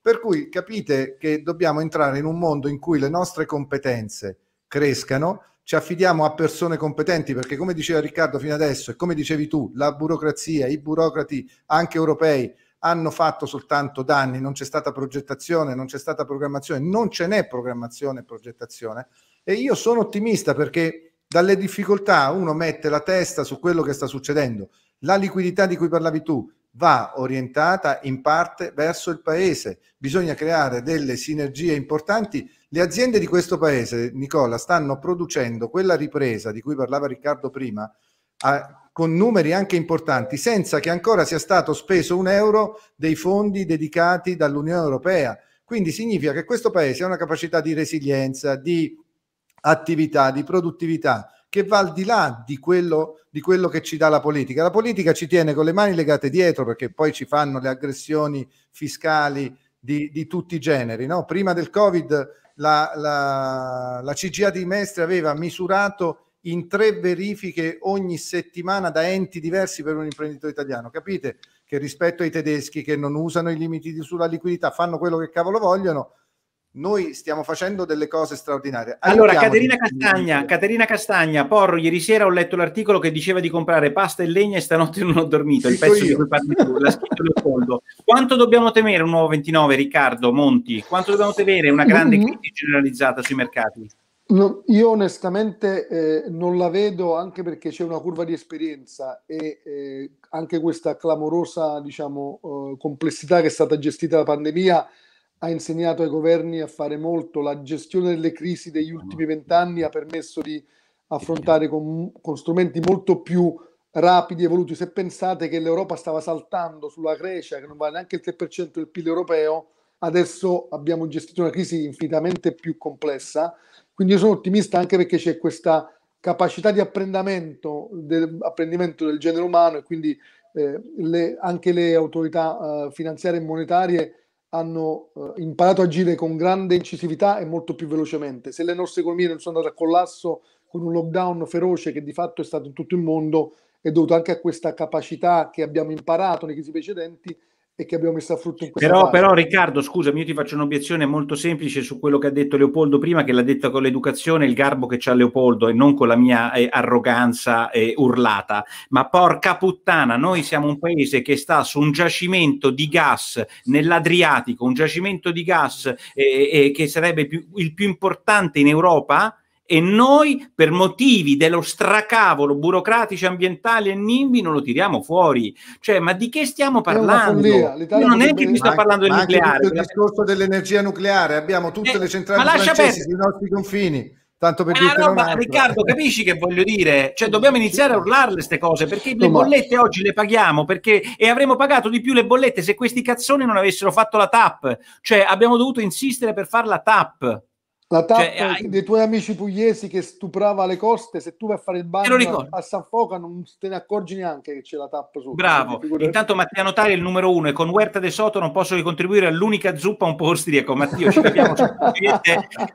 Per cui capite che dobbiamo entrare in un mondo in cui le nostre competenze crescano, ci affidiamo a persone competenti perché come diceva Riccardo fino adesso e come dicevi tu, la burocrazia, i burocrati anche europei hanno fatto soltanto danni, non c'è stata progettazione, non c'è stata programmazione, non ce n'è programmazione e progettazione e io sono ottimista perché dalle difficoltà uno mette la testa su quello che sta succedendo, la liquidità di cui parlavi tu, va orientata in parte verso il paese. Bisogna creare delle sinergie importanti. Le aziende di questo paese, Nicola, stanno producendo quella ripresa di cui parlava Riccardo prima, a, con numeri anche importanti, senza che ancora sia stato speso un euro dei fondi dedicati dall'Unione Europea. Quindi significa che questo paese ha una capacità di resilienza, di attività, di produttività che va al di là di quello, di quello, che ci dà la politica. La politica ci tiene con le mani legate dietro perché poi ci fanno le aggressioni fiscali di, di tutti i generi. No? Prima del Covid la, la, la CGA di Mestre aveva misurato in tre verifiche ogni settimana da enti diversi per un imprenditore italiano. Capite che rispetto ai tedeschi che non usano i limiti sulla liquidità, fanno quello che cavolo vogliono, noi stiamo facendo delle cose straordinarie. Aiutiamo allora, Caterina Castagna, Caterina Castagna, Porro, ieri sera ho letto l'articolo che diceva di comprare pasta e legna e stanotte non ho dormito. Sì, il pezzo io. di cui parli tu, l'ha scritto Leopoldo. Quanto dobbiamo temere un nuovo 29, Riccardo, Monti? Quanto dobbiamo temere una grande mm-hmm. crisi generalizzata sui mercati? No, io onestamente eh, non la vedo anche perché c'è una curva di esperienza e eh, anche questa clamorosa diciamo, eh, complessità che è stata gestita la pandemia ha insegnato ai governi a fare molto, la gestione delle crisi degli ultimi vent'anni ha permesso di affrontare con, con strumenti molto più rapidi, e evoluti. Se pensate che l'Europa stava saltando sulla Grecia, che non vale neanche il 3% del PIL europeo, adesso abbiamo gestito una crisi infinitamente più complessa. Quindi io sono ottimista anche perché c'è questa capacità di apprendimento del, apprendimento del genere umano e quindi eh, le, anche le autorità eh, finanziarie e monetarie hanno eh, imparato a agire con grande incisività e molto più velocemente. Se le nostre economie non sono andate a collasso con un lockdown feroce che di fatto è stato in tutto il mondo, è dovuto anche a questa capacità che abbiamo imparato nei crisi precedenti e che abbiamo messo a frutto in questa però, parte. però Riccardo, scusami, io ti faccio un'obiezione molto semplice su quello che ha detto Leopoldo prima, che l'ha detta con l'educazione, il garbo che c'ha Leopoldo e non con la mia eh, arroganza eh, urlata. Ma porca puttana, noi siamo un paese che sta su un giacimento di gas nell'Adriatico, un giacimento di gas eh, eh che sarebbe più, il più importante in Europa e noi per motivi dello stracavolo burocratici, ambientali e nimbi non lo tiriamo fuori. Cioè, ma di che stiamo parlando? io non è che mi sto parlando del nucleare. Il discorso dell'energia nucleare, abbiamo tutte eh, le centrali francesi sui nostri confini. Tanto per ah, no, ma Riccardo, capisci che voglio dire? Cioè, dobbiamo iniziare a urlarle queste cose perché le bollette oggi le paghiamo perché, e avremmo pagato di più le bollette se questi cazzoni non avessero fatto la TAP. Cioè, abbiamo dovuto insistere per fare la TAP. La cioè, tappa cioè, dei tuoi amici pugliesi che stuprava le coste, se tu vai a fare il bagno a San Foca non te ne accorgi neanche che c'è la tappa su. Bravo, intanto Mattia Notari è il numero uno e con Huerta de Soto non posso che contribuire all'unica zuppa un po' ostriaco. Ecco, Mattia, ci capiamo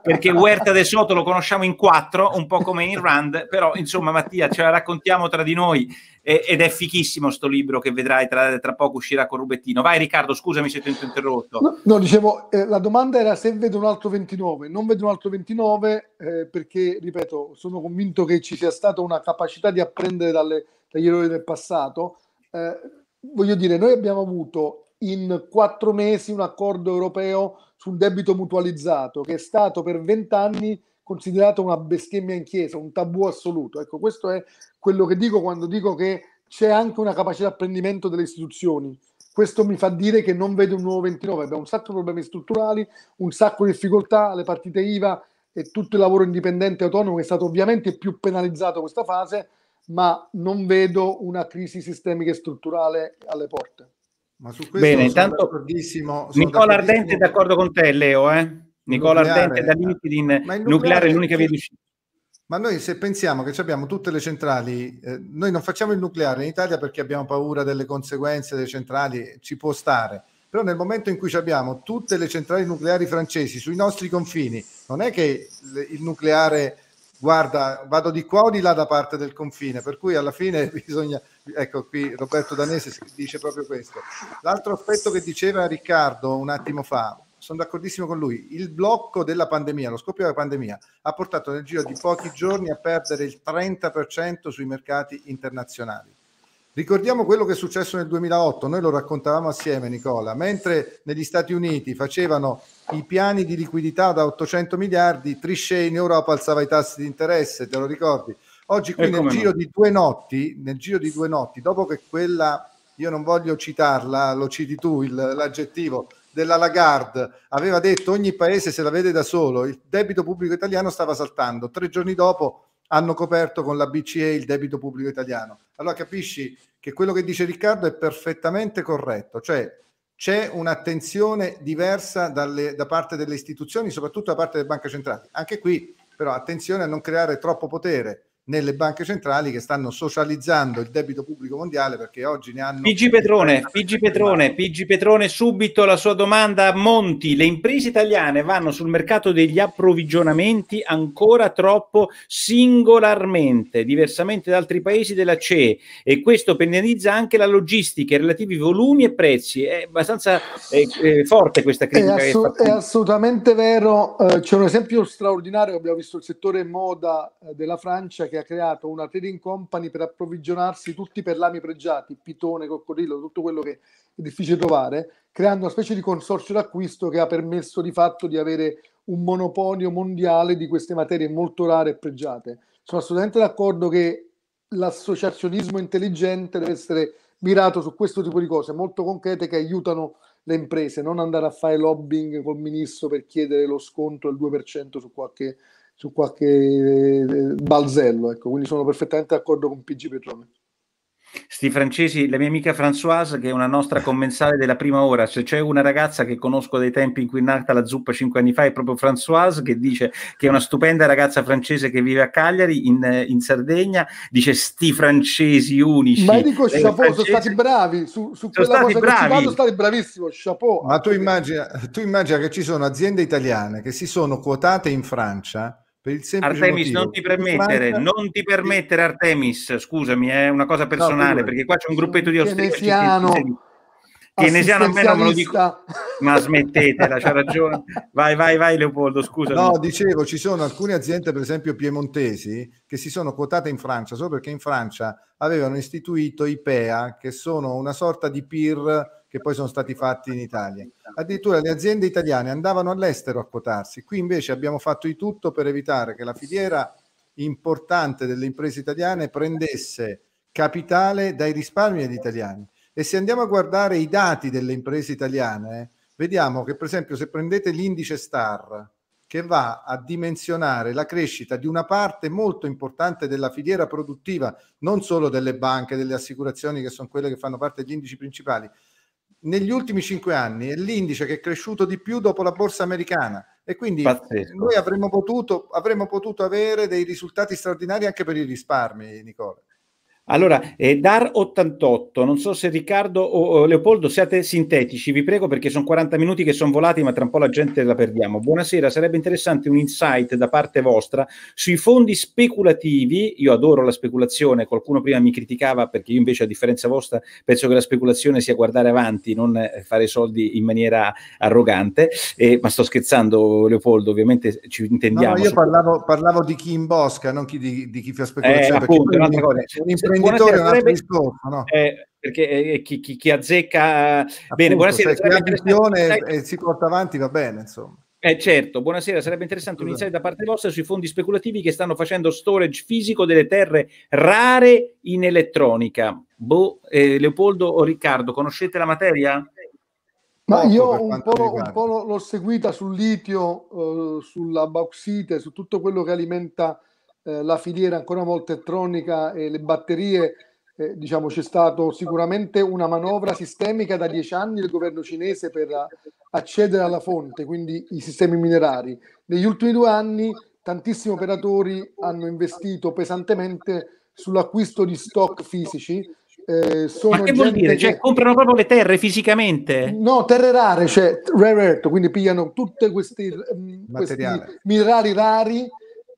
perché Huerta de Soto lo conosciamo in quattro, un po' come in Rand, però insomma Mattia ce la raccontiamo tra di noi ed è fichissimo sto libro che vedrai tra, tra, poco uscirà con Rubettino. Vai Riccardo, scusami se ti ho interrotto. No, no dicevo, eh, la domanda era se vedo un altro 29, non vedo un altro 29 eh, perché, ripeto, sono convinto che ci sia stata una capacità di apprendere dalle, dagli errori del passato. Eh, voglio dire, noi abbiamo avuto in quattro mesi un accordo europeo sul debito mutualizzato che è stato per vent'anni considerato una bestemmia in chiesa, un tabù assoluto. Ecco, questo è quello che dico quando dico che c'è anche una capacità di apprendimento delle istituzioni. Questo mi fa dire che non vedo un nuovo 29, abbiamo un sacco di problemi strutturali, un sacco di difficoltà, le partite IVA e tutto il lavoro indipendente e autonomo che è stato ovviamente più penalizzato questa fase, ma non vedo una crisi sistemica e strutturale alle porte. Ma su questo Bene, intanto Nicola Ardente è d'accordo con te, Leo. Eh? Nicola nucleare, Ardente da eh, LinkedIn, nucleare, nucleare, è l'unica via di uscita. Ma noi se pensiamo che abbiamo tutte le centrali, eh, noi non facciamo il nucleare in Italia perché abbiamo paura delle conseguenze delle centrali, ci può stare, però nel momento in cui abbiamo tutte le centrali nucleari francesi sui nostri confini, non è che il nucleare guarda, vado di qua o di là da parte del confine, per cui alla fine bisogna, ecco qui Roberto Danese dice proprio questo. L'altro aspetto che diceva Riccardo un attimo fa, sono d'accordissimo con lui. Il blocco della pandemia, lo scoppio della pandemia, ha portato nel giro di pochi giorni a perdere il 30% sui mercati internazionali. Ricordiamo quello che è successo nel 2008, noi lo raccontavamo assieme Nicola, mentre negli Stati Uniti facevano i piani di liquidità da 800 miliardi, Trichet in Europa alzava i tassi di interesse, te lo ricordi? Oggi qui nel giro, notti, nel giro, di due notti, dopo che quella, io non voglio citarla, lo citi tu il, l'aggettivo, della Lagarde aveva detto ogni paese se la vede da solo, il debito pubblico italiano stava saltando. Tre giorni dopo hanno coperto con la BCE il debito pubblico italiano. Allora capisci che quello che dice Riccardo è perfettamente corretto, cioè c'è un'attenzione diversa dalle, da parte delle istituzioni, soprattutto da parte delle banche centrali. Anche qui però attenzione a non creare troppo potere nelle banche centrali che stanno socializzando il debito pubblico mondiale perché oggi ne hanno... Pigi Petrone, Pigi Petrone, Pigi Petrone, subito la sua domanda a Monti. Le imprese italiane vanno sul mercato degli approvvigionamenti ancora troppo singolarmente, diversamente da altri paesi della CE e questo penalizza anche la logistica, i relativi volumi e prezzi. È abbastanza è, eh, è eh, forte questa critica. È, assu- è assolutamente vero. Eh, c'è un esempio straordinario abbiamo visto il settore moda eh, della Francia che che ha creato una trading company per approvvigionarsi tutti per lami pregiati, pitone, coccodrillo, tutto quello che è difficile trovare, creando una specie di consorzio d'acquisto che ha permesso di fatto di avere un monopolio mondiale di queste materie molto rare e pregiate. Sono assolutamente d'accordo che l'associazionismo intelligente deve essere mirato su questo tipo di cose molto concrete che aiutano le imprese, non andare a fare lobbying col ministro per chiedere lo sconto del 2% su qualche su qualche eh, balzello, ecco, quindi sono perfettamente d'accordo con PG Petrone. Sti francesi, la mia amica Françoise, che è una nostra commensale della prima ora, se c'è una ragazza che conosco dai tempi in cui è nata la zuppa cinque anni fa, è proprio Françoise, che dice che è una stupenda ragazza francese che vive a Cagliari, in, in Sardegna, dice sti francesi unici. Ma io dico eh, chapeau, francesi... sono stati bravi, su, su cosa stati bravi. Vado, sono stati bravissimi, chapeau. Ma tu immagina, tu immagina che ci sono aziende italiane che si sono quotate in Francia per il semplice Artemis, motivo. non ti permettere, Franca... non ti permettere, Artemis, scusami, è una cosa personale, no, perché qua c'è un gruppetto di ostrici. Chinesiano keynesiano a me non me lo dico ma smettetela c'ha ragione vai vai vai Leopoldo scusa no dicevo ci sono alcune aziende per esempio piemontesi che si sono quotate in Francia solo perché in Francia avevano istituito IPEA che sono una sorta di peer che poi sono stati fatti in Italia. Addirittura le aziende italiane andavano all'estero a quotarsi, qui invece abbiamo fatto di tutto per evitare che la filiera importante delle imprese italiane prendesse capitale dai risparmi degli italiani. E se andiamo a guardare i dati delle imprese italiane, vediamo che per esempio se prendete l'indice STAR, che va a dimensionare la crescita di una parte molto importante della filiera produttiva, non solo delle banche, delle assicurazioni che sono quelle che fanno parte degli indici principali, negli ultimi cinque anni è l'indice che è cresciuto di più dopo la borsa americana e quindi Pazzesco. noi avremmo potuto, avremmo potuto avere dei risultati straordinari anche per i risparmi, Nicola. Allora, eh, Dar88, non so se Riccardo o, o Leopoldo siate sintetici, vi prego perché sono 40 minuti che sono volati, ma tra un po' la gente la perdiamo. Buonasera, sarebbe interessante un insight da parte vostra sui fondi speculativi. Io adoro la speculazione, qualcuno prima mi criticava perché io invece a differenza vostra penso che la speculazione sia guardare avanti, non eh, fare soldi in maniera arrogante, eh, ma sto scherzando Leopoldo, ovviamente ci intendiamo. No, io parlavo, parlavo, di chi imbosca, non chi, di, di chi fa speculazione. Eh, appunto, imprenditore sarebbe... discorso, no? eh, perché eh, eh chi, chi, chi, azzecca... Eh, Appunto, bene, buonasera. Se ha visione e si porta avanti va bene, insomma. Eh certo, buonasera, sarebbe interessante un insight da parte vostra sui fondi speculativi che stanno facendo storage fisico delle terre rare in elettronica. Boh, eh, Leopoldo o Riccardo, conoscete la materia? Ma io un po', un po l'ho seguita sul litio, eh, sulla bauxite, su tutto quello che alimenta eh, la filiera ancora una volta elettronica e le batterie, eh, diciamo c'è stata sicuramente una manovra sistemica da dieci anni del governo cinese per accedere alla fonte, quindi i sistemi minerari. Negli ultimi due anni tantissimi operatori hanno investito pesantemente sull'acquisto di stock fisici. Eh, sono Ma che vuol dire? Che... Cioè, comprano proprio le terre fisicamente? No, terre rare, cioè rare earth, quindi pigliano tutti questi, mm, questi minerali rari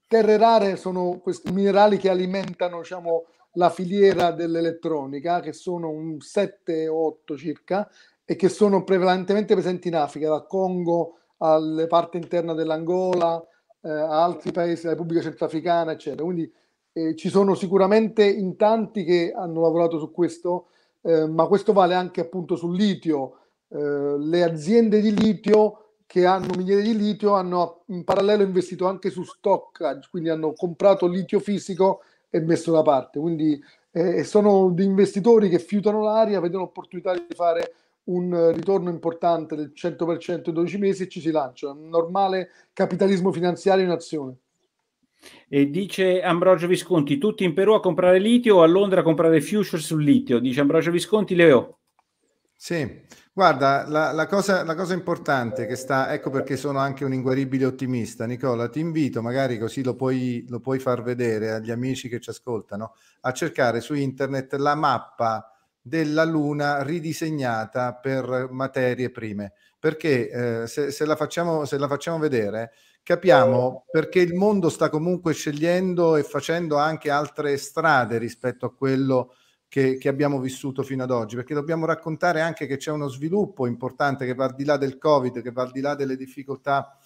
terre rare sono questi minerali che alimentano diciamo, la filiera dell'elettronica, che sono un 7 o 8 circa, e che sono prevalentemente presenti in Africa, dal Congo alle parti interne dell'Angola, eh, a altri paesi, la Repubblica Centrafricana, eccetera. Quindi eh, ci sono sicuramente in tanti che hanno lavorato su questo, eh, ma questo vale anche appunto sul litio. Eh, le aziende di litio che hanno miniere di litio hanno in parallelo investito anche su stockage, quindi hanno comprato litio fisico e messo da parte. Quindi eh, sono degli investitori che fiutano l'aria, vedono l'opportunità di fare un ritorno importante del 100% in 12 mesi e ci si lancia. Un normale capitalismo finanziario in azione. E dice Ambrogio Visconti, tutti in Perù a comprare litio o a Londra a comprare future sul litio? Dice Ambrogio Visconti, Leo. Sì, Guarda, la, la, cosa, la, cosa, importante che sta, ecco perché sono anche un inguaribile ottimista, Nicola, ti invito, magari così lo puoi, lo puoi far vedere agli amici che ci ascoltano, a cercare su internet la mappa della Luna ridisegnata per materie prime, perché eh, se, se, la facciamo, se la facciamo vedere capiamo perché il mondo sta comunque scegliendo e facendo anche altre strade rispetto a quello che che, che, abbiamo vissuto fino ad oggi, perché dobbiamo raccontare anche che c'è uno sviluppo importante che va al di là del Covid, che va al di là delle difficoltà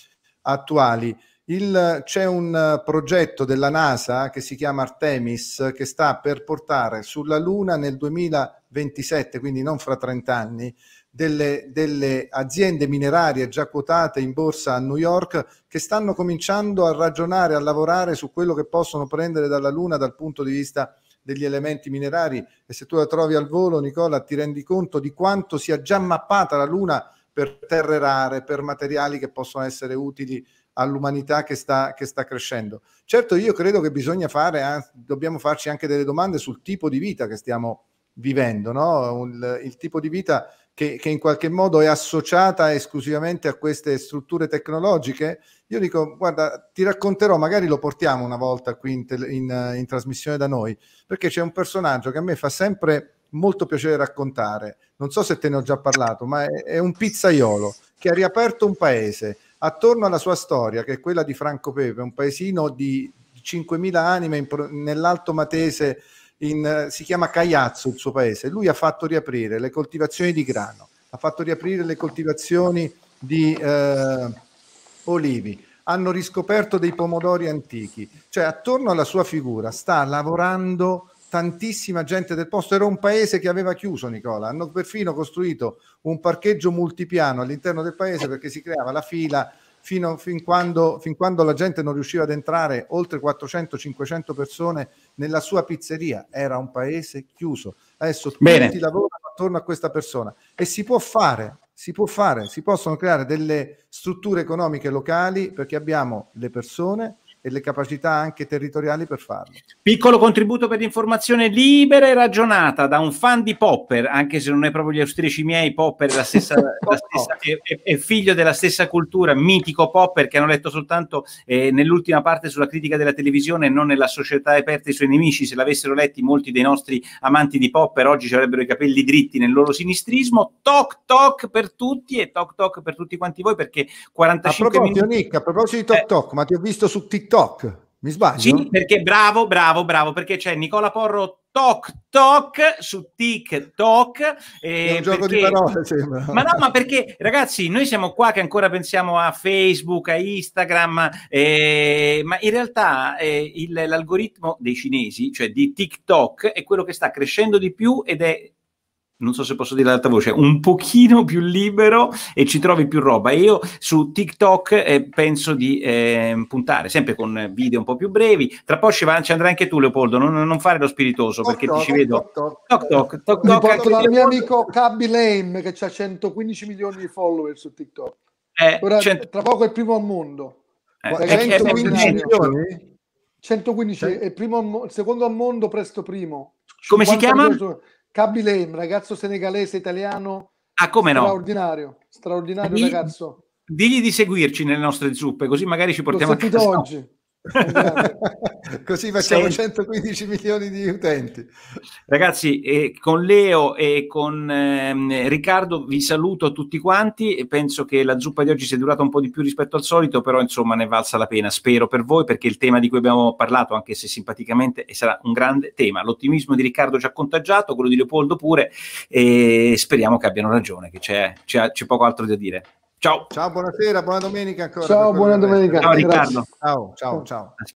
attuali. Il, c'è un progetto della NASA che si chiama Artemis che sta per portare sulla Luna nel 2027, quindi non fra 30 anni, delle, delle aziende minerarie già quotate in borsa a New York che stanno cominciando a ragionare, a lavorare su quello che possono prendere dalla Luna dal punto di vista degli elementi minerari e se tu la trovi al volo, Nicola, ti rendi conto di quanto sia già mappata la Luna per terre rare, per materiali che possono essere utili all'umanità che sta, che sta crescendo. Certo, io credo che bisogna fare, eh, dobbiamo farci anche delle domande sul tipo di vita che stiamo vivendo, no? il, il tipo di vita che, che, in qualche modo è associata esclusivamente a queste strutture tecnologiche, io dico, guarda, ti racconterò, magari lo portiamo una volta qui in, tele, in, in trasmissione da noi, perché c'è un personaggio che a me fa sempre molto piacere raccontare, non so se te ne ho già parlato, ma è, è un pizzaiolo che ha riaperto un paese attorno alla sua storia, che è quella di Franco Pepe, un paesino di 5.000 anime in, nell'Alto Matese in, eh, si chiama Caiazzo il suo paese, lui ha fatto riaprire le coltivazioni di grano, ha fatto riaprire le coltivazioni di eh, olivi, hanno riscoperto dei pomodori antichi, cioè attorno alla sua figura sta lavorando tantissima gente del posto, era un paese che aveva chiuso Nicola, hanno perfino costruito un parcheggio multipiano all'interno del paese perché si creava la fila fino, fin quando, fin, quando, la gente non riusciva ad entrare oltre 400-500 persone nella sua pizzeria. Era un paese chiuso. Adesso Bene. tutti lavorano attorno a questa persona e si può fare, si può fare, si possono creare delle strutture economiche locali perché abbiamo le persone, e le capacità anche territoriali per farlo. Piccolo contributo per l'informazione libera e ragionata da un fan di Popper, anche se non è proprio gli austriaci miei, Popper è, la stessa, la stessa, è, è figlio della stessa cultura, mitico Popper che hanno letto soltanto eh, nell'ultima parte sulla critica della televisione e non nella società aperta ai suoi nemici. Se l'avessero letti molti dei nostri amanti di Popper oggi ci avrebbero i capelli dritti nel loro sinistrismo. Toc toc per tutti e toc toc per tutti quanti voi perché 45 a minuti... Nick, a proposito di toc eh, toc, ma ti ho visto su TikTok TikTok, mi sbaglio? Sì, perché bravo, bravo, bravo, perché c'è Nicola Porro Toc Toc su TikTok. Eh, è un eh, gioco perché... di parole, sembra. Ma no, ma perché ragazzi, noi siamo qua che ancora pensiamo a Facebook, a Instagram, eh, ma in realtà eh, il, l'algoritmo dei cinesi, cioè di TikTok, è quello che sta crescendo di più ed è non so se posso dire ad alta voce, un pochino più libero e ci trovi più roba. io su TikTok eh, penso di eh, puntare sempre con video un po' più brevi. Tra poco ci, andrai anche tu, Leopoldo. Non, non fare lo spiritoso toc, perché toc, ti ci vedo. Toc toc. toc, toc, toc, porto dal mio amico Cabby Lame che ha 115 milioni di follower su TikTok. Eh, Ora, cent... Tra poco è il primo al mondo. Eh, è, 115 eh, 115 eh, eh, è il, primo, il secondo al mondo, presto primo. Come si chiama? Milioni Kabilem, ragazzo senegalese italiano. Ah, come straordinario, no? Straordinario, straordinario ragazzo. Digli di seguirci nelle nostre zuppe, così magari ci portiamo a casa. oggi. Così facciamo Senti. 115 milioni di utenti. Ragazzi, eh, con Leo e con ehm, Riccardo vi saluto tutti quanti penso che la zuppa di oggi sia durata un po' di più rispetto al solito, però insomma ne valsa la pena, spero per voi, perché il tema di cui abbiamo parlato, anche se simpaticamente, sarà un grande tema. L'ottimismo di Riccardo ci ha contagiato, quello di Leopoldo pure, e speriamo che abbiano ragione, che c'è, c'è, c'è poco altro da dire. Ciao. Ciao, buonasera, buona domenica ancora. Ciao, buona domenica. Ciao Riccardo. Ciao, ciao, ciao.